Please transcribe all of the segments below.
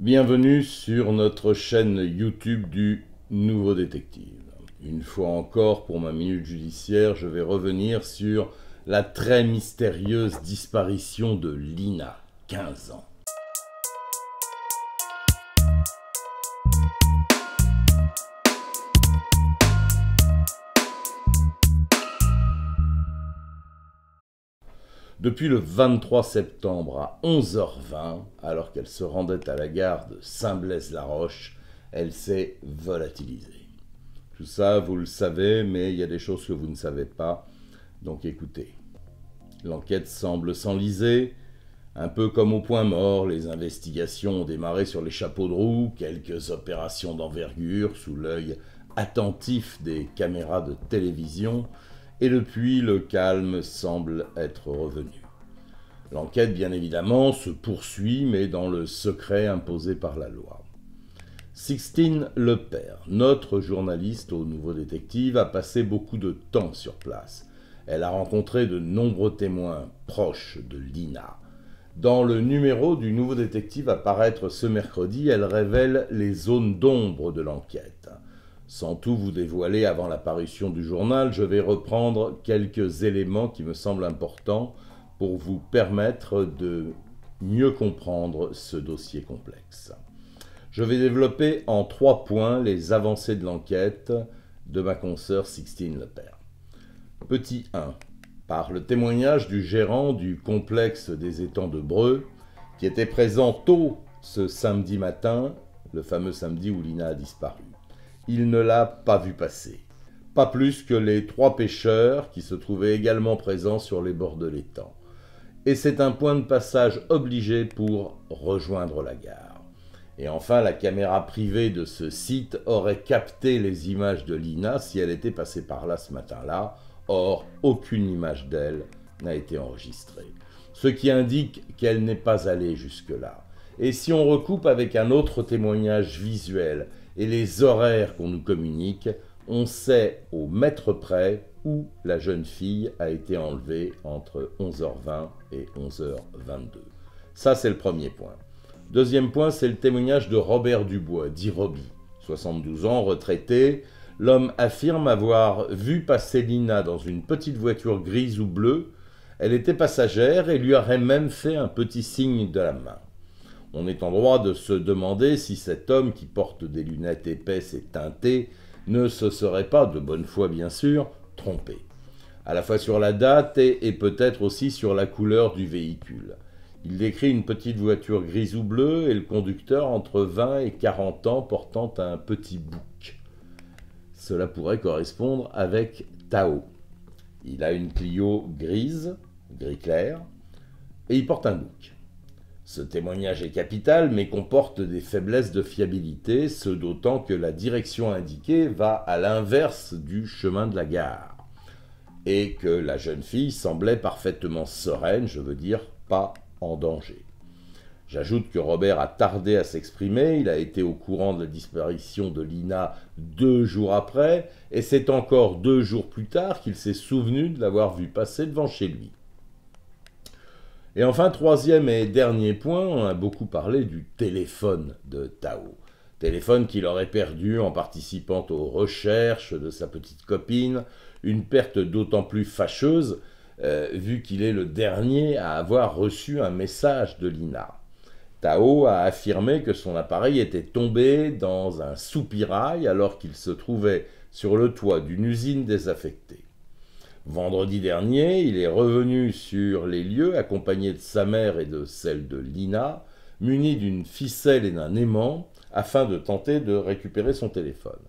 Bienvenue sur notre chaîne YouTube du Nouveau Détective. Une fois encore, pour ma minute judiciaire, je vais revenir sur la très mystérieuse disparition de Lina, 15 ans. depuis le 23 septembre à 11h20, alors qu'elle se rendait à la gare de Saint-Blaise-la-Roche, elle s'est volatilisée. Tout ça, vous le savez, mais il y a des choses que vous ne savez pas, donc écoutez. L'enquête semble s'enliser, un peu comme au point mort, les investigations ont démarré sur les chapeaux de roue, quelques opérations d'envergure sous l'œil attentif des caméras de télévision, et depuis le calme semble être revenu. L'enquête, bien évidemment, se poursuit, mais dans le secret imposé par la loi. Sixtine Père, notre journaliste au Nouveau Détective, a passé beaucoup de temps sur place. Elle a rencontré de nombreux témoins proches de Lina. Dans le numéro du Nouveau Détective à paraître ce mercredi, elle révèle les zones d'ombre de l'enquête. Sans tout vous dévoiler avant l'apparition du journal, je vais reprendre quelques éléments qui me semblent importants pour vous permettre de mieux comprendre ce dossier complexe. Je vais développer en trois points les avancées de l'enquête de ma consoeur Sixtine Père. Petit 1. Par le témoignage du gérant du complexe des étangs de Breux, qui était présent tôt ce samedi matin, le fameux samedi où Lina a disparu il ne l'a pas vu passer. Pas plus que les trois pêcheurs qui se trouvaient également présents sur les bords de l'étang. Et c'est un point de passage obligé pour rejoindre la gare. Et enfin, la caméra privée de ce site aurait capté les images de Lina si elle était passée par là ce matin-là. Or, aucune image d'elle n'a été enregistrée. Ce qui indique qu'elle n'est pas allée jusque-là. Et si on recoupe avec un autre témoignage visuel, et les horaires qu'on nous communique, on sait au mètre près où la jeune fille a été enlevée entre 11h20 et 11h22. Ça, c'est le premier point. Deuxième point, c'est le témoignage de Robert Dubois, dit Roby. 72 ans, retraité. L'homme affirme avoir vu passer Lina dans une petite voiture grise ou bleue. Elle était passagère et lui aurait même fait un petit signe de la main on est en droit de se demander si cet homme qui porte des lunettes épaisses et teintées ne se serait pas, de bonne foi bien sûr, trompé, à la fois sur la date et, et peut-être aussi sur la couleur du véhicule. Il décrit une petite voiture grise ou bleue et le conducteur entre 20 et 40 ans portant un petit bouc. Cela pourrait correspondre avec Tao. Il a une Clio grise, gris clair, et il porte un bouc. Ce témoignage est capital, mais comporte des faiblesses de fiabilité, ce d'autant que la direction indiquée va à l'inverse du chemin de la gare, et que la jeune fille semblait parfaitement sereine, je veux dire pas en danger. J'ajoute que Robert a tardé à s'exprimer, il a été au courant de la disparition de Lina deux jours après, et c'est encore deux jours plus tard qu'il s'est souvenu de l'avoir vue passer devant chez lui. Et enfin, troisième et dernier point, on a beaucoup parlé du téléphone de Tao. Téléphone qu'il aurait perdu en participant aux recherches de sa petite copine, une perte d'autant plus fâcheuse euh, vu qu'il est le dernier à avoir reçu un message de Lina. Tao a affirmé que son appareil était tombé dans un soupirail alors qu'il se trouvait sur le toit d'une usine désaffectée. Vendredi dernier, il est revenu sur les lieux accompagné de sa mère et de celle de Lina, muni d'une ficelle et d'un aimant, afin de tenter de récupérer son téléphone.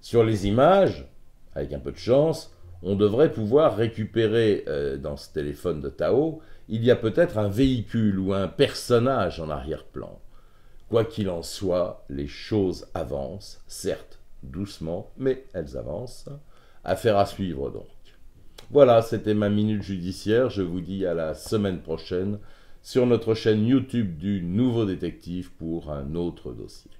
Sur les images, avec un peu de chance, on devrait pouvoir récupérer euh, dans ce téléphone de Tao, il y a peut-être un véhicule ou un personnage en arrière-plan. Quoi qu'il en soit, les choses avancent, certes doucement, mais elles avancent. Affaire à suivre donc. Voilà, c'était ma minute judiciaire. Je vous dis à la semaine prochaine sur notre chaîne YouTube du Nouveau Détective pour un autre dossier.